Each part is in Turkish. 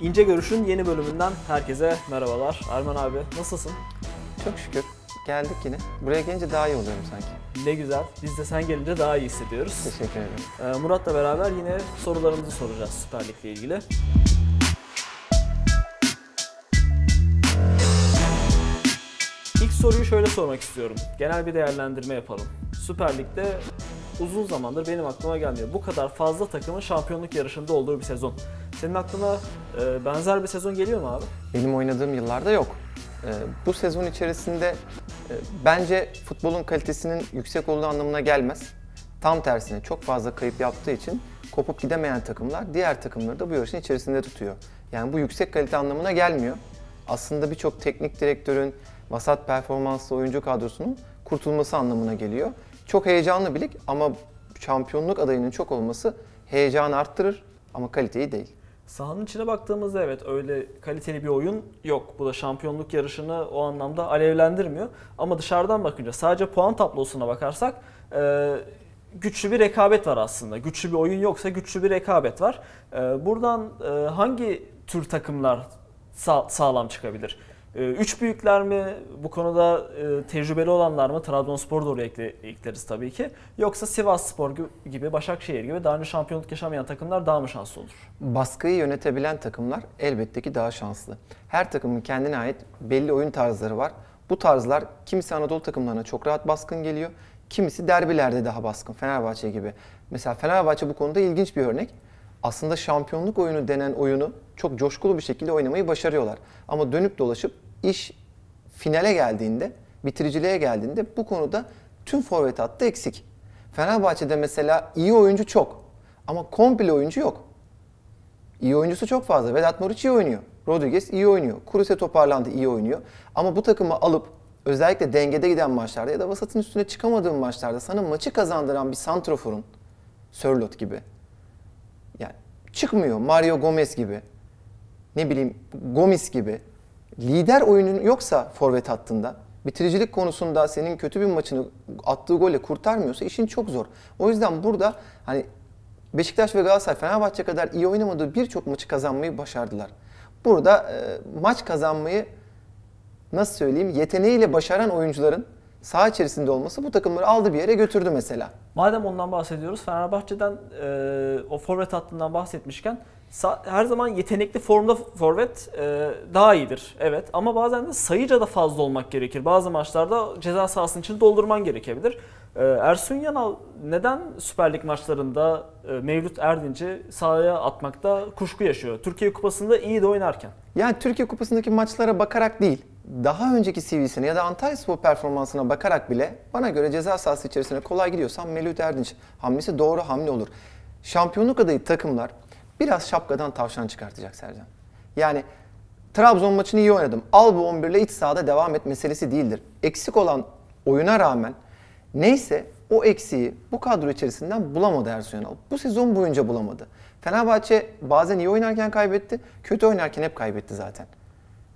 İnce Görüş'ün yeni bölümünden herkese merhabalar. Erman abi nasılsın? Çok şükür. Geldik yine. Buraya gelince daha iyi oluyorum sanki. Ne güzel. Biz de sen gelince daha iyi hissediyoruz. Teşekkür ederim. Ee, Murat'la beraber yine sorularımızı soracağız Süper Lig'le ilgili. İlk soruyu şöyle sormak istiyorum. Genel bir değerlendirme yapalım. Süper Lig'de uzun zamandır benim aklıma gelmiyor. Bu kadar fazla takımın şampiyonluk yarışında olduğu bir sezon. Senin aklına e, benzer bir sezon geliyor mu abi? Benim oynadığım yıllarda yok. E, bu sezon içerisinde e, bence futbolun kalitesinin yüksek olduğu anlamına gelmez. Tam tersine çok fazla kayıp yaptığı için kopup gidemeyen takımlar diğer takımları da bu yarışın içerisinde tutuyor. Yani bu yüksek kalite anlamına gelmiyor. Aslında birçok teknik direktörün vasat performanslı oyuncu kadrosunun kurtulması anlamına geliyor. Çok heyecanlı bir lig ama şampiyonluk adayının çok olması heyecanı arttırır ama kaliteyi değil. Sahanın içine baktığımızda evet öyle kaliteli bir oyun yok. Bu da şampiyonluk yarışını o anlamda alevlendirmiyor. Ama dışarıdan bakınca sadece puan tablosuna bakarsak e, güçlü bir rekabet var aslında. Güçlü bir oyun yoksa güçlü bir rekabet var. E, buradan e, hangi tür takımlar sağ, sağlam çıkabilir? Ee, üç büyükler mi bu konuda e, tecrübeli olanlar mı Trabzonspor'u da oraya ekleriz tabii ki. Yoksa Sivas Spor gibi Başakşehir gibi daha önce şampiyonluk yaşamayan takımlar daha mı şanslı olur? Baskıyı yönetebilen takımlar elbette ki daha şanslı. Her takımın kendine ait belli oyun tarzları var. Bu tarzlar kimisi Anadolu takımlarına çok rahat baskın geliyor. Kimisi derbilerde daha baskın Fenerbahçe gibi. Mesela Fenerbahçe bu konuda ilginç bir örnek. Aslında şampiyonluk oyunu denen oyunu çok coşkulu bir şekilde oynamayı başarıyorlar. Ama dönüp dolaşıp iş finale geldiğinde, bitiriciliğe geldiğinde bu konuda tüm forvet hattı eksik. Fenerbahçe'de mesela iyi oyuncu çok ama komple oyuncu yok. İyi oyuncusu çok fazla. Vedat Muriç iyi oynuyor. Rodriguez iyi oynuyor. Kuruse toparlandı iyi oynuyor. Ama bu takımı alıp özellikle dengede giden maçlarda ya da vasatın üstüne çıkamadığın maçlarda sana maçı kazandıran bir santroforun Sörlot gibi. Yani çıkmıyor Mario Gomez gibi. Ne bileyim Gomis gibi lider oyunun yoksa forvet hattında bitiricilik konusunda senin kötü bir maçını attığı golle kurtarmıyorsa işin çok zor. O yüzden burada hani Beşiktaş ve Galatasaray Fenerbahçe kadar iyi oynamadığı birçok maçı kazanmayı başardılar. Burada e, maç kazanmayı nasıl söyleyeyim yeteneğiyle başaran oyuncuların saha içerisinde olması bu takımları aldı bir yere götürdü mesela. Madem ondan bahsediyoruz Fenerbahçe'den e, o forvet hattından bahsetmişken her zaman yetenekli formda forvet e, daha iyidir. Evet ama bazen de sayıca da fazla olmak gerekir. Bazı maçlarda ceza sahasının için doldurman gerekebilir. E, Ersun Yanal neden Süper Lig maçlarında e, Mevlüt Erdinç'i sahaya atmakta kuşku yaşıyor? Türkiye Kupası'nda iyi de oynarken. Yani Türkiye Kupası'ndaki maçlara bakarak değil, daha önceki CV'sine ya da Antalya Spor performansına bakarak bile bana göre ceza sahası içerisine kolay gidiyorsan Mevlüt Erdinç hamlesi doğru hamle olur. Şampiyonluk adayı takımlar Biraz şapkadan tavşan çıkartacak Sercan. Yani Trabzon maçını iyi oynadım. Al bu 11 ile iç sahada devam et meselesi değildir. Eksik olan oyuna rağmen neyse o eksiği bu kadro içerisinden bulamadı Ersun Yanal. Bu sezon boyunca bulamadı. Fenerbahçe bazen iyi oynarken kaybetti, kötü oynarken hep kaybetti zaten.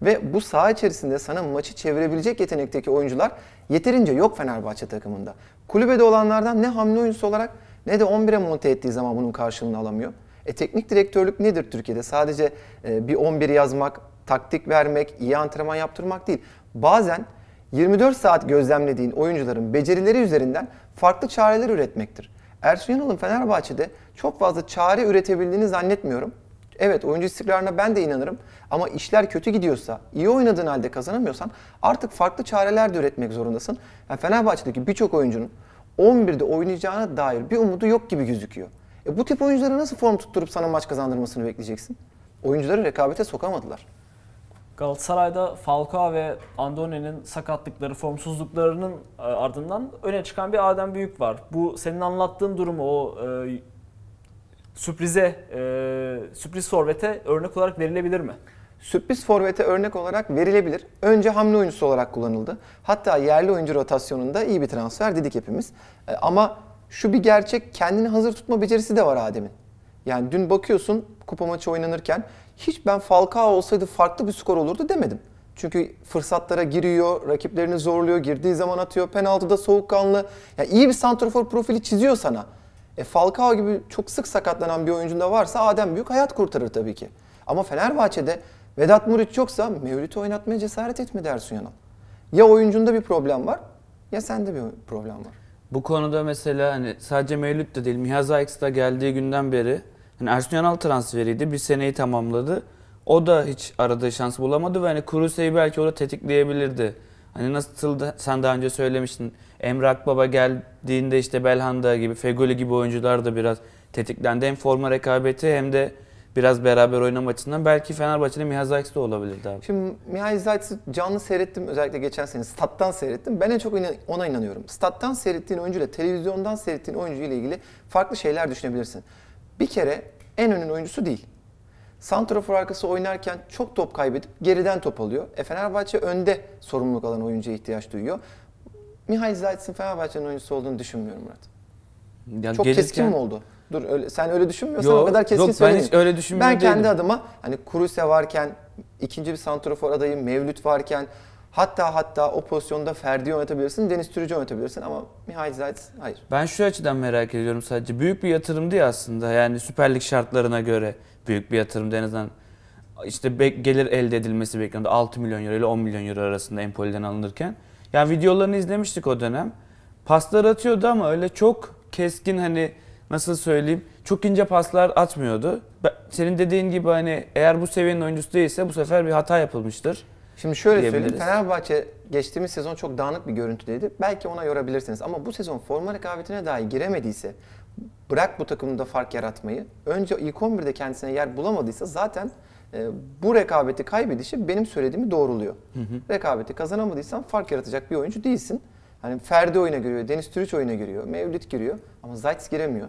Ve bu saha içerisinde sana maçı çevirebilecek yetenekteki oyuncular yeterince yok Fenerbahçe takımında. Kulübede olanlardan ne hamle oyuncusu olarak ne de 11'e monte ettiği zaman bunun karşılığını alamıyor. E, teknik direktörlük nedir Türkiye'de? Sadece e, bir 11 yazmak, taktik vermek, iyi antrenman yaptırmak değil. Bazen 24 saat gözlemlediğin oyuncuların becerileri üzerinden farklı çareler üretmektir. Ersun Yanal'ın Fenerbahçe'de çok fazla çare üretebildiğini zannetmiyorum. Evet oyuncu istikrarına ben de inanırım ama işler kötü gidiyorsa, iyi oynadığın halde kazanamıyorsan artık farklı çareler de üretmek zorundasın. Yani Fenerbahçe'deki birçok oyuncunun 11'de oynayacağına dair bir umudu yok gibi gözüküyor. E bu tip oyunculara nasıl form tutturup sana maç kazandırmasını bekleyeceksin? Oyuncuları rekabete sokamadılar. Galatasaray'da Falcao ve Andone'nin sakatlıkları, formsuzluklarının e, ardından öne çıkan bir Adem Büyük var. Bu senin anlattığın durumu o e, sürprize, e, sürpriz forvete örnek olarak verilebilir mi? Sürpriz forvete örnek olarak verilebilir. Önce hamle oyuncusu olarak kullanıldı. Hatta yerli oyuncu rotasyonunda iyi bir transfer dedik hepimiz. E, ama şu bir gerçek kendini hazır tutma becerisi de var Adem'in. Yani dün bakıyorsun kupa maçı oynanırken hiç ben Falcao olsaydı farklı bir skor olurdu demedim. Çünkü fırsatlara giriyor, rakiplerini zorluyor, girdiği zaman atıyor, penaltıda soğukkanlı. Yani iyi bir santrafor profili çiziyor sana. E Falcao gibi çok sık sakatlanan bir oyuncun da varsa Adem Büyük hayat kurtarır tabii ki. Ama Fenerbahçe'de Vedat Muriç yoksa Mevlüt'ü oynatmaya cesaret etmedi Ersun Yanal. Ya oyuncunda bir problem var ya sende bir problem var. Bu konuda mesela hani sadece Mevlüt de değil, Mihaz Aix da geldiği günden beri hani Ersun Yanal transferiydi. Bir seneyi tamamladı. O da hiç aradığı şans bulamadı ve hani Kuruse'yi belki o da tetikleyebilirdi. Hani nasıl sen daha önce söylemiştin Emre Baba geldiğinde işte Belhanda gibi, Fegoli gibi oyuncular da biraz tetiklendi. Hem forma rekabeti hem de biraz beraber oynama açısından belki Fenerbahçe'de Miha Zayt's de olabilirdi abi. Şimdi Miha Zayt'sı canlı seyrettim özellikle geçen sene stat'tan seyrettim. Ben en çok ona inanıyorum. Stat'tan seyrettiğin oyuncuyla televizyondan seyrettiğin oyuncu ile ilgili farklı şeyler düşünebilirsin. Bir kere en önün oyuncusu değil. Santrafor arkası oynarken çok top kaybedip geriden top alıyor. E Fenerbahçe önde sorumluluk alan oyuncuya ihtiyaç duyuyor. Mihail Zayt'sın Fenerbahçe'nin oyuncusu olduğunu düşünmüyorum Murat. Yani çok gelirken, keskin mi oldu? Dur öyle, sen öyle düşünmüyorsan yok, o kadar keskin yok, ben hiç öyle düşünmüyorum. Ben kendi değilim. adıma hani Kuruse varken, ikinci bir santrofor adayı Mevlüt varken hatta hatta o pozisyonda Ferdi oynatabilirsin, Deniz Türücü oynatabilirsin ama Mihail Zayt hayır. Ben şu açıdan merak ediyorum sadece. Büyük bir yatırım diye aslında yani Süper Lig şartlarına göre büyük bir yatırım en azından. İşte gelir elde edilmesi bekleniyordu. 6 milyon euro ile 10 milyon euro arasında Empoli'den alınırken. Yani videolarını izlemiştik o dönem. Paslar atıyordu ama öyle çok keskin hani nasıl söyleyeyim çok ince paslar atmıyordu. senin dediğin gibi hani eğer bu seviyenin oyuncusu değilse bu sefer bir hata yapılmıştır. Şimdi şöyle söyleyeyim. Fenerbahçe geçtiğimiz sezon çok dağınık bir görüntüdeydi. Belki ona yorabilirsiniz ama bu sezon forma rekabetine dahi giremediyse bırak bu takımda fark yaratmayı. Önce ilk 11'de kendisine yer bulamadıysa zaten e, bu rekabeti kaybedişi benim söylediğimi doğruluyor. Hı hı. Rekabeti kazanamadıysan fark yaratacak bir oyuncu değilsin. Hani Ferdi oyuna giriyor, Deniz Türüç oyuna giriyor, Mevlüt giriyor ama Zayt giremiyor.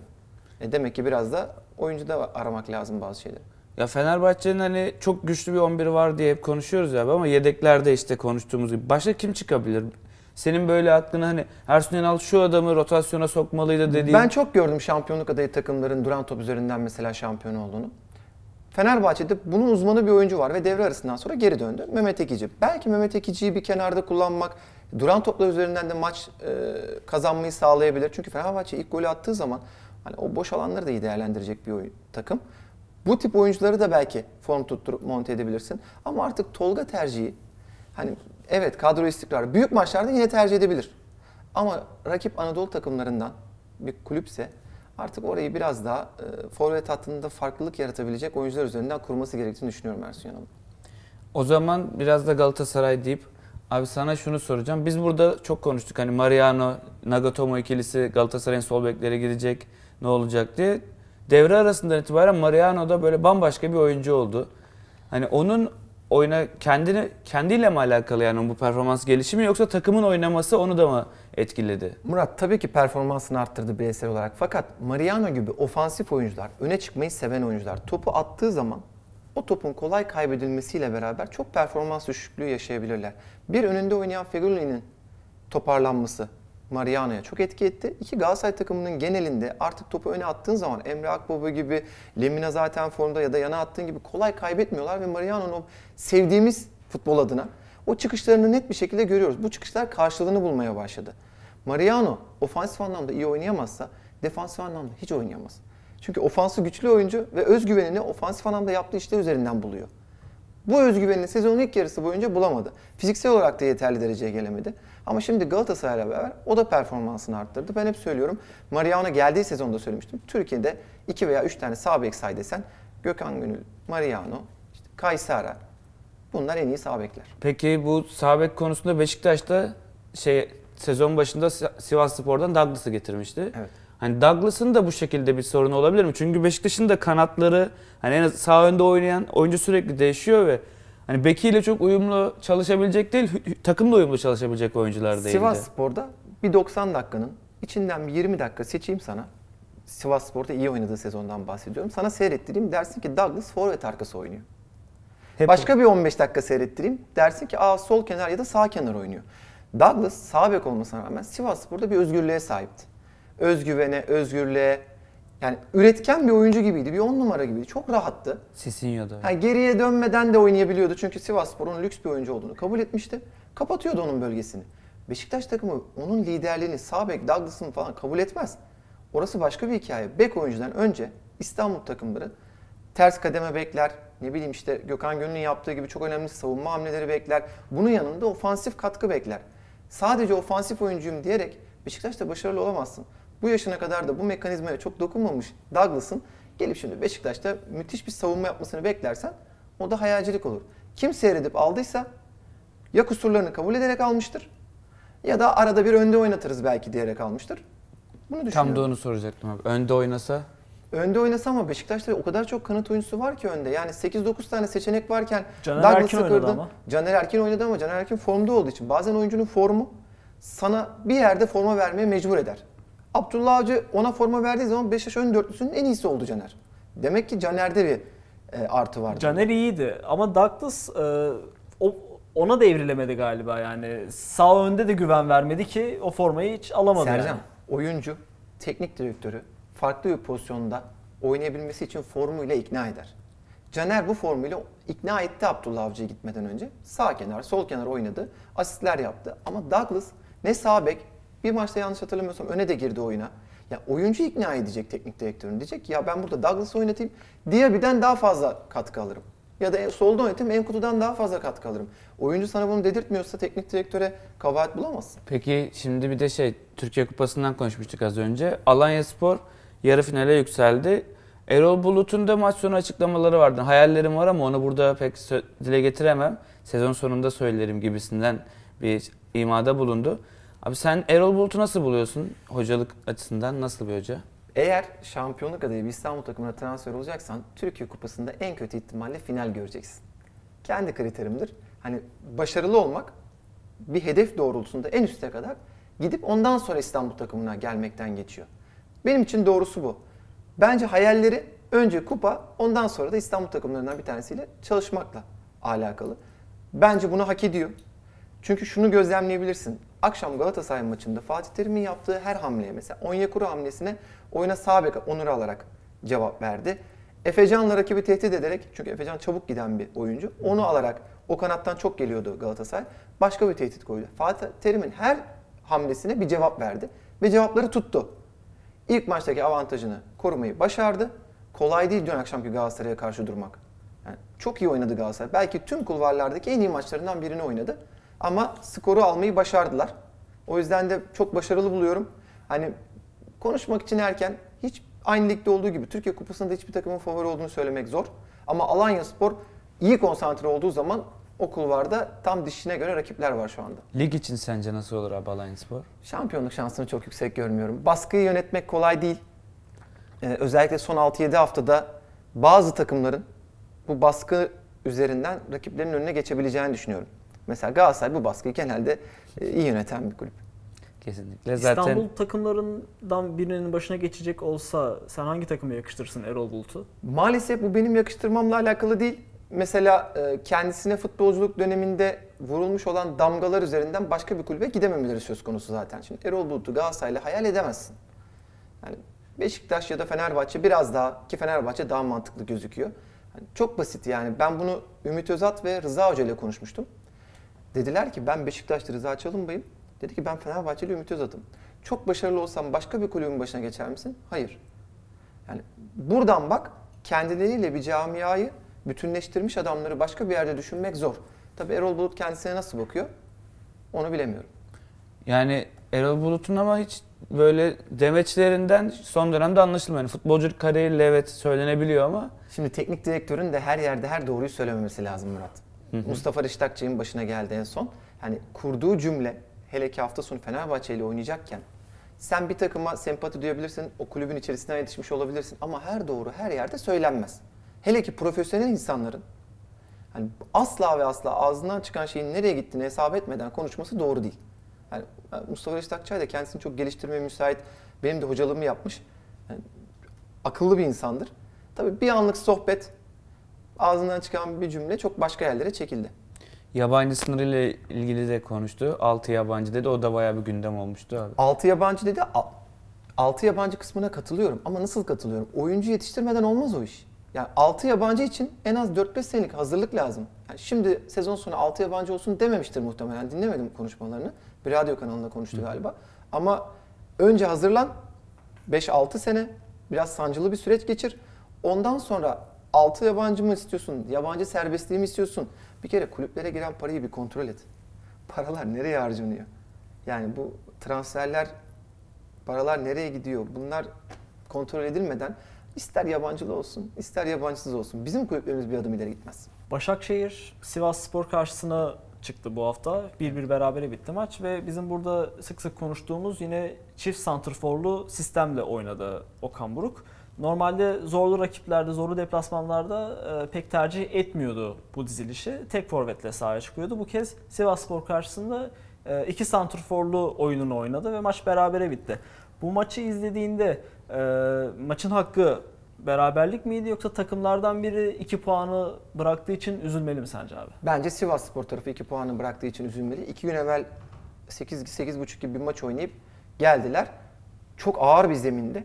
E demek ki biraz da oyuncu da aramak lazım bazı şeyleri. Ya Fenerbahçe'nin hani çok güçlü bir 11 var diye hep konuşuyoruz ya ama yedeklerde işte konuştuğumuz gibi başka kim çıkabilir? Senin böyle aklına hani Ersun Yanal şu adamı rotasyona sokmalıydı dediğin... Ben çok gördüm şampiyonluk adayı takımların duran top üzerinden mesela şampiyon olduğunu. Fenerbahçe'de bunun uzmanı bir oyuncu var ve devre arasından sonra geri döndü. Mehmet Ekici. Belki Mehmet Ekici'yi bir kenarda kullanmak, duran toplar üzerinden de maç e, kazanmayı sağlayabilir. Çünkü Fenerbahçe ilk golü attığı zaman Hani o boş alanları da iyi değerlendirecek bir oyun, takım. Bu tip oyuncuları da belki form tutturup monte edebilirsin. Ama artık Tolga tercihi hani evet kadro istikrarı büyük maçlarda yine tercih edebilir. Ama rakip Anadolu takımlarından bir kulüpse artık orayı biraz daha e, forvet hattında farklılık yaratabilecek oyuncular üzerinden kurması gerektiğini düşünüyorum Ersun Yanal. O zaman biraz da Galatasaray deyip abi sana şunu soracağım. Biz burada çok konuştuk. Hani Mariano, Nagatomo ikilisi Galatasaray'ın sol beklere gidecek ne olacak diye. Devre arasından itibaren Mariano da böyle bambaşka bir oyuncu oldu. Hani onun oyuna kendini kendiyle mi alakalı yani bu performans gelişimi yoksa takımın oynaması onu da mı etkiledi? Murat tabii ki performansını arttırdı bireysel olarak. Fakat Mariano gibi ofansif oyuncular, öne çıkmayı seven oyuncular topu attığı zaman o topun kolay kaybedilmesiyle beraber çok performans düşüklüğü yaşayabilirler. Bir önünde oynayan Fegüli'nin toparlanması, Mariano'ya çok etki etti. İki Galatasaray takımının genelinde artık topu öne attığın zaman Emre Akbaba gibi, Lemina zaten formda ya da yana attığın gibi kolay kaybetmiyorlar ve Mariano'nun sevdiğimiz futbol adına o çıkışlarını net bir şekilde görüyoruz. Bu çıkışlar karşılığını bulmaya başladı. Mariano ofansif anlamda iyi oynayamazsa defansif anlamda hiç oynayamaz. Çünkü ofansı güçlü oyuncu ve özgüvenini ofansif anlamda yaptığı işler üzerinden buluyor. Bu özgüvenini sezonun ilk yarısı boyunca bulamadı. Fiziksel olarak da yeterli dereceye gelemedi. Ama şimdi Galatasaray'la beraber o da performansını arttırdı. Ben hep söylüyorum. Mariano geldiği sezonda söylemiştim. Türkiye'de 2 veya 3 tane sağ bek say desen Gökhan Gönül, Mariano, işte Kaysara bunlar en iyi sağ bekler. Peki bu sağ bek konusunda Beşiktaş'ta şey sezon başında Sivas Spor'dan Douglas'ı getirmişti. Evet. Hani Douglas'ın da bu şekilde bir sorunu olabilir mi? Çünkü Beşiktaş'ın da kanatları hani en az sağ önde oynayan oyuncu sürekli değişiyor ve Hani Beki ile çok uyumlu çalışabilecek değil, takımla uyumlu çalışabilecek oyuncular değil. Sivas Spor'da bir 90 dakikanın içinden bir 20 dakika seçeyim sana. Sivas Spor'da iyi oynadığı sezondan bahsediyorum. Sana seyrettireyim dersin ki Douglas forvet arkası oynuyor. Hep Başka o. bir 15 dakika seyrettireyim dersin ki aa sol kenar ya da sağ kenar oynuyor. Douglas sağ bek olmasına rağmen Sivas Spor'da bir özgürlüğe sahipti. Özgüvene, özgürlüğe, yani üretken bir oyuncu gibiydi. Bir on numara gibiydi. Çok rahattı. Sisinyo'da. Yani geriye dönmeden de oynayabiliyordu. Çünkü Sivasspor'un lüks bir oyuncu olduğunu kabul etmişti. Kapatıyordu onun bölgesini. Beşiktaş takımı onun liderliğini, sabek bek falan kabul etmez. Orası başka bir hikaye. Bek oyuncudan önce İstanbul takımları ters kademe bekler, ne bileyim işte Gökhan Gönül'ün yaptığı gibi çok önemli savunma hamleleri bekler. Bunun yanında ofansif katkı bekler. Sadece ofansif oyuncuyum diyerek Beşiktaş'ta başarılı olamazsın. Bu yaşına kadar da bu mekanizmaya çok dokunmamış Douglas'ın gelip şimdi Beşiktaş'ta müthiş bir savunma yapmasını beklersen o da hayalcilik olur. Kim seyredip aldıysa ya kusurlarını kabul ederek almıştır ya da arada bir önde oynatırız belki diyerek almıştır. Bunu düşünüyorum. Tam da onu soracaktım abi. Önde oynasa? Önde oynasa ama Beşiktaş'ta o kadar çok kanıt oyuncusu var ki önde. Yani 8-9 tane seçenek varken Caner Douglas'ı Erkin kırdın. Ama. Caner Erkin oynadı ama Caner Erkin formda olduğu için. Bazen oyuncunun formu sana bir yerde forma vermeye mecbur eder. Abdullah Avcı ona forma verdiği zaman yaş ön dörtlüsünün en iyisi oldu Caner. Demek ki Caner'de bir e, artı vardı. Caner iyiydi ama Douglas e, o, ona da galiba yani. Sağ önde de güven vermedi ki o formayı hiç alamadı. Sercan yani. oyuncu, teknik direktörü farklı bir pozisyonda oynayabilmesi için formuyla ikna eder. Caner bu formuyla ikna etti Abdullah Avcı'ya gitmeden önce. Sağ kenar, sol kenar oynadı. Asistler yaptı. Ama Douglas ne sağ bek bir maçta yanlış hatırlamıyorsam öne de girdi oyuna. Ya oyuncu ikna edecek teknik direktörünü diyecek ki ya ben burada Douglas oynatayım. Diaby'den daha fazla katkı alırım. Ya da e, solda oynatayım Enkutu'dan daha fazla katkı alırım. Oyuncu sana bunu dedirtmiyorsa teknik direktöre kabahat bulamazsın. Peki şimdi bir de şey Türkiye Kupası'ndan konuşmuştuk az önce. Alanya Spor yarı finale yükseldi. Erol Bulut'un da maç sonu açıklamaları vardı. Hayallerim var ama onu burada pek dile getiremem. Sezon sonunda söylerim gibisinden bir imada bulundu. Abi sen Erol Bulut'u nasıl buluyorsun hocalık açısından? Nasıl bir hoca? Eğer şampiyonluk adayı bir İstanbul takımına transfer olacaksan Türkiye Kupası'nda en kötü ihtimalle final göreceksin. Kendi kriterimdir. Hani başarılı olmak bir hedef doğrultusunda en üste kadar gidip ondan sonra İstanbul takımına gelmekten geçiyor. Benim için doğrusu bu. Bence hayalleri önce kupa ondan sonra da İstanbul takımlarından bir tanesiyle çalışmakla alakalı. Bence bunu hak ediyor. Çünkü şunu gözlemleyebilirsin akşam Galatasaray maçında Fatih Terim'in yaptığı her hamleye mesela Onyekuru hamlesine oyuna sağ bek Onur alarak cevap verdi. Efecan'la rakibi tehdit ederek çünkü Efecan çabuk giden bir oyuncu. Onu alarak o kanattan çok geliyordu Galatasaray. Başka bir tehdit koydu. Fatih Terim'in her hamlesine bir cevap verdi ve cevapları tuttu. İlk maçtaki avantajını korumayı başardı. Kolay değil dün akşamki Galatasaray'a karşı durmak. Yani çok iyi oynadı Galatasaray. Belki tüm kulvarlardaki en iyi maçlarından birini oynadı. Ama skoru almayı başardılar. O yüzden de çok başarılı buluyorum. Hani konuşmak için erken hiç aynı ligde olduğu gibi Türkiye Kupası'nda hiçbir takımın favori olduğunu söylemek zor. Ama Alanya Spor iyi konsantre olduğu zaman o kulvarda tam dişine göre rakipler var şu anda. Lig için sence nasıl olur abi Alanya Spor? Şampiyonluk şansını çok yüksek görmüyorum. Baskıyı yönetmek kolay değil. Ee, özellikle son 6-7 haftada bazı takımların bu baskı üzerinden rakiplerin önüne geçebileceğini düşünüyorum. Mesela Galatasaray bu baskıyı genelde e, iyi yöneten bir kulüp. Kesinlikle. Zaten... İstanbul takımlarından birinin başına geçecek olsa sen hangi takıma yakıştırırsın Erol Bulut'u? Maalesef bu benim yakıştırmamla alakalı değil. Mesela e, kendisine futbolculuk döneminde vurulmuş olan damgalar üzerinden başka bir kulübe gidememeleri söz konusu zaten. Şimdi Erol Bulut'u Galatasaray'la hayal edemezsin. Yani Beşiktaş ya da Fenerbahçe biraz daha ki Fenerbahçe daha mantıklı gözüküyor. Yani çok basit yani ben bunu Ümit Özat ve Rıza Hoca ile konuşmuştum. Dediler ki ben Beşiktaş'ta Rıza Çalınbay'ım. Dedi ki ben Fenerbahçeli Ümit Özat'ım. Çok başarılı olsam başka bir kulübün başına geçer misin? Hayır. Yani buradan bak kendileriyle bir camiayı bütünleştirmiş adamları başka bir yerde düşünmek zor. Tabii Erol Bulut kendisine nasıl bakıyor? Onu bilemiyorum. Yani Erol Bulut'un ama hiç böyle demeçlerinden son dönemde anlaşılmıyor. Yani futbolculuk kariyeriyle evet söylenebiliyor ama. Şimdi teknik direktörün de her yerde her doğruyu söylememesi lazım Murat. Hı Mustafa Rıştakçı'nın başına geldi en son. Hani kurduğu cümle hele ki hafta sonu Fenerbahçe ile oynayacakken sen bir takıma sempati duyabilirsin, o kulübün içerisine yetişmiş olabilirsin ama her doğru her yerde söylenmez. Hele ki profesyonel insanların hani asla ve asla ağzından çıkan şeyin nereye gittiğini hesap etmeden konuşması doğru değil. Yani e, Mustafa Reşit Akçay da kendisini çok geliştirmeye müsait. Benim de hocalığımı yapmış. Yani akıllı bir insandır. Tabii bir anlık sohbet ağzından çıkan bir cümle çok başka yerlere çekildi. Yabancı sınırıyla ilgili de konuştu. 6 yabancı dedi. O da bayağı bir gündem olmuştu abi. 6 yabancı dedi. 6 yabancı kısmına katılıyorum ama nasıl katılıyorum? Oyuncu yetiştirmeden olmaz o iş. Yani 6 yabancı için en az 4-5 senelik hazırlık lazım. Yani şimdi sezon sonu 6 yabancı olsun dememiştir muhtemelen. Dinlemedim konuşmalarını. Bir radyo kanalında konuştu Hı. galiba. Ama önce hazırlan. 5-6 sene biraz sancılı bir süreç geçir. Ondan sonra 6 yabancı mı istiyorsun? Yabancı serbestliği mi istiyorsun? Bir kere kulüplere giren parayı bir kontrol et. Paralar nereye harcanıyor? Yani bu transferler, paralar nereye gidiyor? Bunlar kontrol edilmeden ister yabancılı olsun, ister yabancısız olsun. Bizim kulüplerimiz bir adım ileri gitmez. Başakşehir, Sivas Spor karşısına çıktı bu hafta. Bir bir berabere bitti maç ve bizim burada sık sık konuştuğumuz yine çift santrforlu sistemle oynadı Okan Buruk. Normalde zorlu rakiplerde, zorlu deplasmanlarda e, pek tercih etmiyordu bu dizilişi. Tek forvetle sahaya çıkıyordu. Bu kez Sivasspor karşısında e, iki santrforlu oyununu oynadı ve maç berabere bitti. Bu maçı izlediğinde e, maçın hakkı beraberlik miydi yoksa takımlardan biri 2 puanı bıraktığı için üzülmeli mi sence abi? Bence Sivas Spor tarafı 2 puanı bıraktığı için üzülmeli. 2 gün evvel 8 8,5 gibi bir maç oynayıp geldiler. Çok ağır bir zeminde.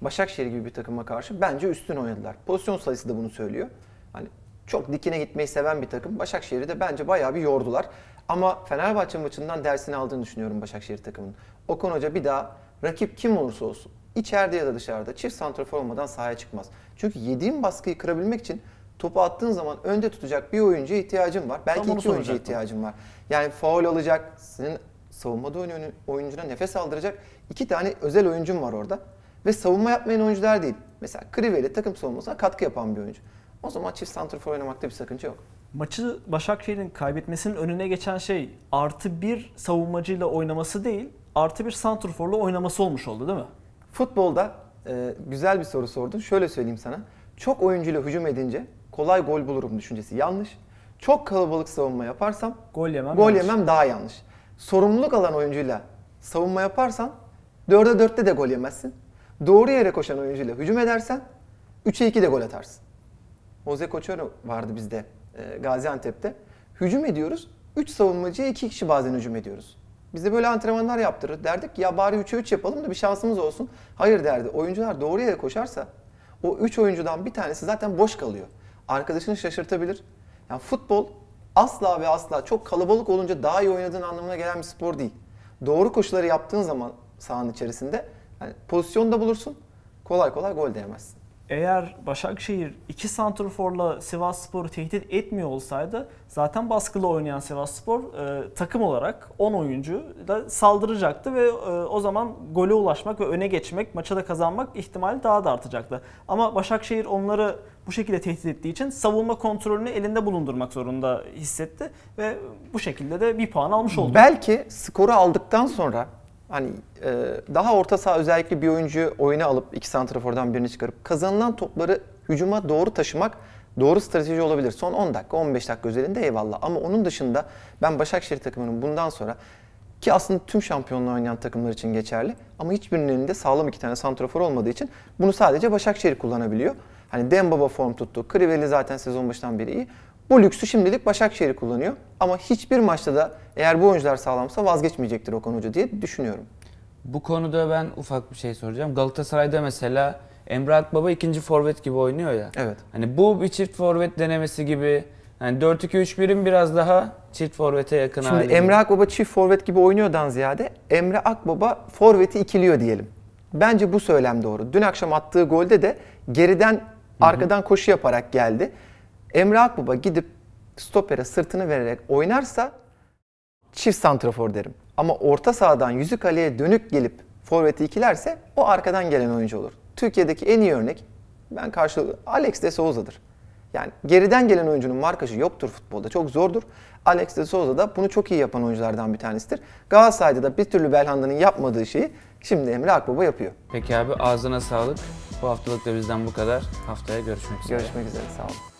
Başakşehir gibi bir takıma karşı bence üstün oynadılar. Pozisyon sayısı da bunu söylüyor. Hani çok dikine gitmeyi seven bir takım. Başakşehir'i de bence bayağı bir yordular. Ama Fenerbahçe maçından dersini aldığını düşünüyorum Başakşehir takımının. Okan Hoca bir daha rakip kim olursa olsun içeride ya da dışarıda çift santrafor olmadan sahaya çıkmaz. Çünkü yediğin baskıyı kırabilmek için topu attığın zaman önde tutacak bir oyuncuya ihtiyacın var. Belki Tam iki oyuncuya ihtiyacın var. Yani faul alacak, senin savunmada oyuncuna nefes aldıracak iki tane özel oyuncun var orada. Ve savunma yapmayan oyuncular değil. Mesela Krive takım savunmasına katkı yapan bir oyuncu. O zaman çift santrfor oynamakta bir sakınca yok. Maçı Başakşehir'in kaybetmesinin önüne geçen şey artı bir savunmacıyla oynaması değil, artı bir santrforla oynaması olmuş oldu değil mi? Futbolda e, güzel bir soru sordun. Şöyle söyleyeyim sana. Çok oyuncuyla hücum edince kolay gol bulurum düşüncesi yanlış. Çok kalabalık savunma yaparsam gol yemem, gol yanlış. daha yanlış. Sorumluluk alan oyuncuyla savunma yaparsan dörde dörtte de gol yemezsin. Doğru yere koşan oyuncuyla hücum edersen 3'e 2 de gol atarsın. Jose Cochero vardı bizde e, Gaziantep'te. Hücum ediyoruz. 3 savunmacıya 2 kişi bazen hücum ediyoruz. Biz böyle antrenmanlar yaptırır. Derdik ya bari 3'e 3 yapalım da bir şansımız olsun. Hayır derdi. Oyuncular doğru yere koşarsa o 3 oyuncudan bir tanesi zaten boş kalıyor. Arkadaşını şaşırtabilir. Yani futbol asla ve asla çok kalabalık olunca daha iyi oynadığın anlamına gelen bir spor değil. Doğru koşuları yaptığın zaman sahanın içerisinde Hani pozisyonu da bulursun. Kolay kolay gol de Eğer Başakşehir iki santrforla Sivasspor'u tehdit etmiyor olsaydı zaten baskılı oynayan Sivasspor e, takım olarak 10 oyuncu da saldıracaktı ve e, o zaman gole ulaşmak ve öne geçmek, maça da kazanmak ihtimali daha da artacaktı. Ama Başakşehir onları bu şekilde tehdit ettiği için savunma kontrolünü elinde bulundurmak zorunda hissetti ve bu şekilde de bir puan almış oldu. Belki skoru aldıktan sonra hani e, daha orta saha özellikle bir oyuncu oyuna alıp iki santrafordan birini çıkarıp kazanılan topları hücuma doğru taşımak doğru strateji olabilir. Son 10 dakika 15 dakika özelinde eyvallah ama onun dışında ben Başakşehir takımının bundan sonra ki aslında tüm şampiyonluğa oynayan takımlar için geçerli ama hiçbirinin elinde sağlam iki tane santrafor olmadığı için bunu sadece Başakşehir kullanabiliyor. Hani Dembaba form tuttu. Kriveli zaten sezon başından beri iyi. Bu lüksü şimdilik Başakşehir kullanıyor. Ama hiçbir maçta da eğer bu oyuncular sağlamsa vazgeçmeyecektir Okan Hoca diye düşünüyorum. Bu konuda ben ufak bir şey soracağım. Galatasaray'da mesela Emre Akbaba ikinci forvet gibi oynuyor ya. Evet. Hani bu bir çift forvet denemesi gibi yani 4-2-3-1'in biraz daha çift forvete yakın Şimdi hali. Emre Akbaba çift forvet gibi oynuyordan ziyade Emre Akbaba forveti ikiliyor diyelim. Bence bu söylem doğru. Dün akşam attığı golde de geriden arkadan koşu yaparak geldi. Emre Akbaba gidip stopere sırtını vererek oynarsa çift santrafor derim. Ama orta sahadan yüzük kaleye dönük gelip forveti ikilerse o arkadan gelen oyuncu olur. Türkiye'deki en iyi örnek ben karşılığı Alex de Souza'dır. Yani geriden gelen oyuncunun markajı yoktur futbolda. Çok zordur. Alex de Souza da bunu çok iyi yapan oyunculardan bir tanesidir. Galatasaray'da da bir türlü Belhanda'nın yapmadığı şeyi şimdi Emre Akbaba yapıyor. Peki abi ağzına sağlık. Bu haftalık da bizden bu kadar. Haftaya görüşmek üzere. Görüşmek üzere sağ olun.